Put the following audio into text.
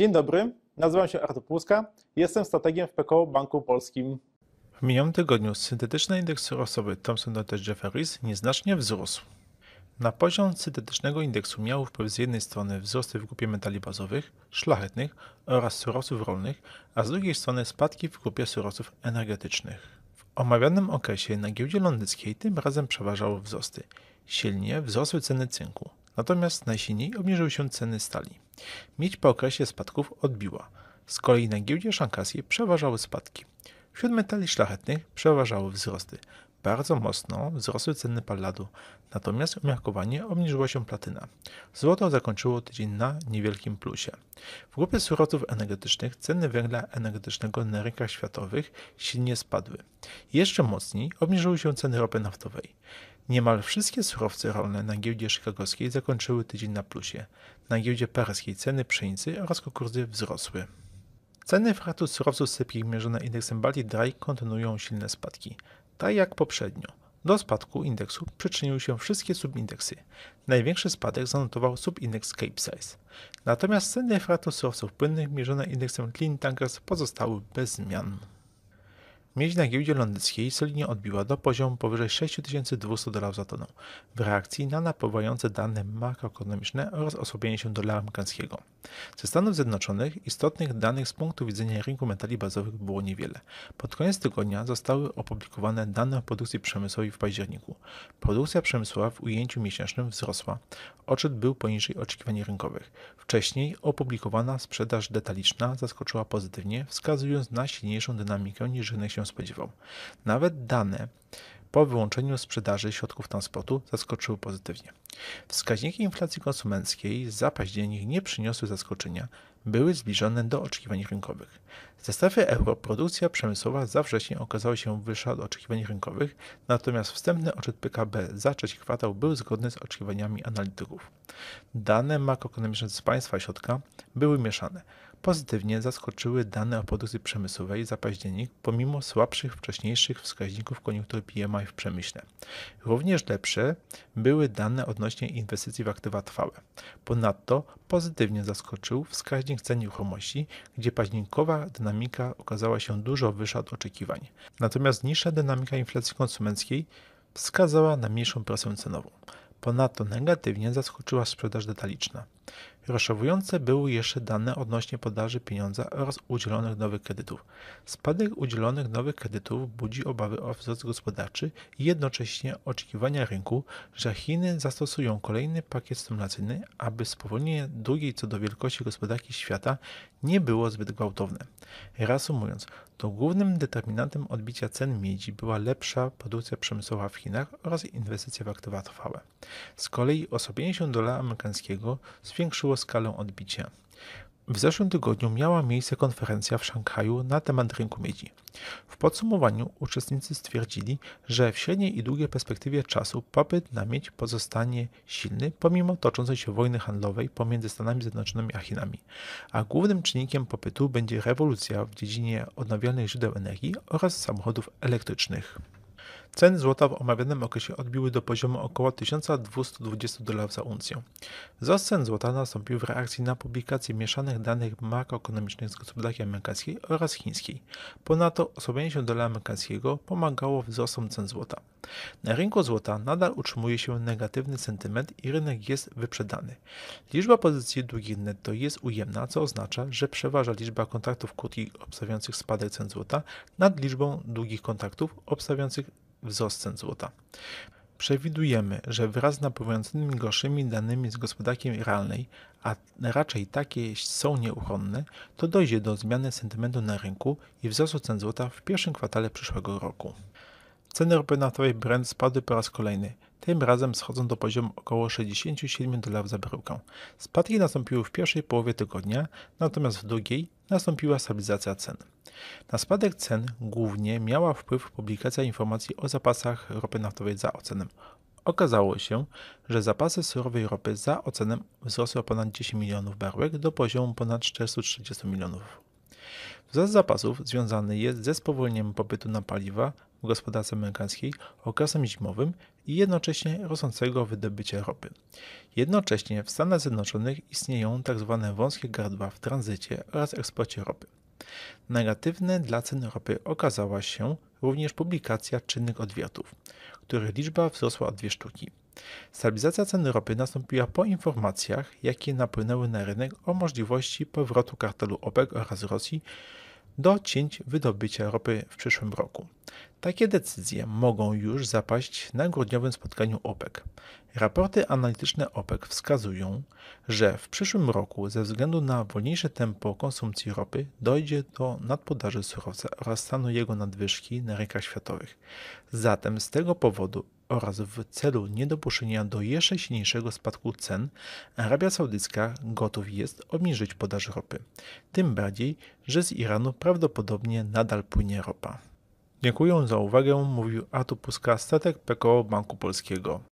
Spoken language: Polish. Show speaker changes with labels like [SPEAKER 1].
[SPEAKER 1] Dzień dobry, nazywam się Artur Płuska, jestem strategiem w PKO Banku Polskim. W minionym tygodniu syntetyczny indeks surowcowy Thomson Reuters Jefferies nieznacznie wzrósł. Na poziom syntetycznego indeksu miały wpływ z jednej strony wzrosty w grupie metali bazowych, szlachetnych oraz surowców rolnych, a z drugiej strony spadki w grupie surowców energetycznych. W omawianym okresie na giełdzie londyckiej tym razem przeważały wzrosty. Silnie wzrosły ceny cynku natomiast najsilniej obniżyły się ceny stali. Mieć po okresie spadków odbiła, z kolei na giełdzie Szankasji przeważały spadki. Wśród metali szlachetnych przeważały wzrosty. Bardzo mocno wzrosły ceny palladu, natomiast umiarkowanie obniżyła się platyna. Złoto zakończyło tydzień na niewielkim plusie. W grupie surowców energetycznych ceny węgla energetycznego na rynkach światowych silnie spadły. Jeszcze mocniej obniżyły się ceny ropy naftowej. Niemal wszystkie surowce rolne na giełdzie chicagowskiej zakończyły tydzień na plusie. Na giełdzie paryskiej ceny pszenicy oraz kukurydzy wzrosły. Ceny frachtu surowców sypkich mierzone indeksem Baltic Dry kontynuują silne spadki, tak jak poprzednio. Do spadku indeksu przyczyniły się wszystkie subindeksy. Największy spadek zanotował subindeks Capesize. Natomiast ceny frachtu surowców płynnych mierzone indeksem Clean Tankers pozostały bez zmian. Miedź na giełdzie londyńskiej solidnie odbiła do poziomu powyżej 6200 dolarów za tonę w reakcji na napływające dane makroekonomiczne oraz osłabienie się dolara amerykańskiego. Ze Stanów Zjednoczonych istotnych danych z punktu widzenia rynku metali bazowych było niewiele. Pod koniec tygodnia zostały opublikowane dane o produkcji przemysłowej w październiku. Produkcja przemysłowa w ujęciu miesięcznym wzrosła. Odczyt był poniżej oczekiwań rynkowych. Wcześniej opublikowana sprzedaż detaliczna zaskoczyła pozytywnie, wskazując na silniejszą dynamikę niż rynek się się spodziewał. Nawet dane po wyłączeniu sprzedaży środków transportu zaskoczyły pozytywnie. Wskaźniki inflacji konsumenckiej za październik nie przyniosły zaskoczenia, były zbliżone do oczekiwań rynkowych. Ze strefy euro produkcja przemysłowa za wrzesień okazała się wyższa od oczekiwań rynkowych, natomiast wstępny odczyt PKB za trzeci kwartał był zgodny z oczekiwaniami analityków. Dane makroekonomiczne z państwa środka były mieszane. Pozytywnie zaskoczyły dane o produkcji przemysłowej za październik pomimo słabszych wcześniejszych wskaźników koniunktury PMI w przemyśle. Również lepsze były dane odnośnie inwestycji w aktywa trwałe. Ponadto pozytywnie zaskoczył wskaźnik cen nieruchomości, gdzie październikowa dynamika okazała się dużo wyższa od oczekiwań. Natomiast niższa dynamika inflacji konsumenckiej wskazała na mniejszą presję cenową. Ponadto negatywnie zaskoczyła sprzedaż detaliczna. Rozczarowujące były jeszcze dane odnośnie podaży pieniądza oraz udzielonych nowych kredytów. Spadek udzielonych nowych kredytów budzi obawy o wzrost gospodarczy i jednocześnie oczekiwania rynku, że Chiny zastosują kolejny pakiet stymulacyjny, aby spowolnienie drugiej co do wielkości gospodarki świata nie było zbyt gwałtowne. Reasumując, to głównym determinantem odbicia cen miedzi była lepsza produkcja przemysłowa w Chinach oraz inwestycje w aktywa trwałe. Z kolei osłabienie się dolara amerykańskiego zwiększyło skalę odbicia. W zeszłym tygodniu miała miejsce konferencja w Szanghaju na temat rynku miedzi. W podsumowaniu uczestnicy stwierdzili, że w średniej i długiej perspektywie czasu popyt na miedź pozostanie silny pomimo toczącej się wojny handlowej pomiędzy Stanami Zjednoczonymi a Chinami, a głównym czynnikiem popytu będzie rewolucja w dziedzinie odnawialnych źródeł energii oraz samochodów elektrycznych. Ceny złota w omawianym okresie odbiły do poziomu około 1220 dolarów za uncję. Wzrost cen złota nastąpił w reakcji na publikację mieszanych danych makroekonomicznych z gospodarki amerykańskiej oraz chińskiej. Ponadto osłabienie się dolara amerykańskiego pomagało wzrostom cen złota. Na rynku złota nadal utrzymuje się negatywny sentyment i rynek jest wyprzedany. Liczba pozycji długich netto jest ujemna, co oznacza, że przeważa liczba kontraktów krótkich obstawiających spadek cen złota nad liczbą długich kontraktów obstawiających wzrost cen złota. Przewidujemy, że wraz z napływającymi gorszymi danymi z gospodarki realnej, a raczej takie są nieuchronne, to dojdzie do zmiany sentymentu na rynku i wzrostu cen złota w pierwszym kwartale przyszłego roku. Ceny ropy naftowej Brent spadły po raz kolejny – tym razem schodzą do poziomu około 67 dolarów za baryłkę. Spadki nastąpiły w pierwszej połowie tygodnia, natomiast w drugiej nastąpiła stabilizacja cen. Na spadek cen głównie miała wpływ publikacja informacji o zapasach ropy naftowej za ocenem. Okazało się, że zapasy surowej ropy za ocenem wzrosły o ponad 10 milionów baryłek do poziomu ponad 430 milionów. Wzrost zapasów związany jest ze spowolnieniem popytu na paliwa w gospodarce amerykańskiej okresem zimowym i jednocześnie rosnącego wydobycia ropy. Jednocześnie w Stanach Zjednoczonych istnieją tzw. Tak wąskie gardła w tranzycie oraz eksporcie ropy. Negatywne dla cen ropy okazała się również publikacja czynnych odwiertów, których liczba wzrosła o dwie sztuki. Stabilizacja cen ropy nastąpiła po informacjach, jakie napłynęły na rynek o możliwości powrotu kartelu OPEC oraz Rosji do cięć wydobycia ropy w przyszłym roku. Takie decyzje mogą już zapaść na grudniowym spotkaniu OPEC. Raporty analityczne OPEC wskazują, że w przyszłym roku ze względu na wolniejsze tempo konsumpcji ropy dojdzie do nadpodaży surowca oraz stanu jego nadwyżki na rynkach światowych. Zatem z tego powodu oraz w celu niedopuszczenia do jeszcze silniejszego spadku cen, Arabia Saudycka gotów jest obniżyć podaż ropy. Tym bardziej, że z Iranu prawdopodobnie nadal płynie ropa. Dziękuję za uwagę, mówił Atu Puska, statek PKO Banku Polskiego.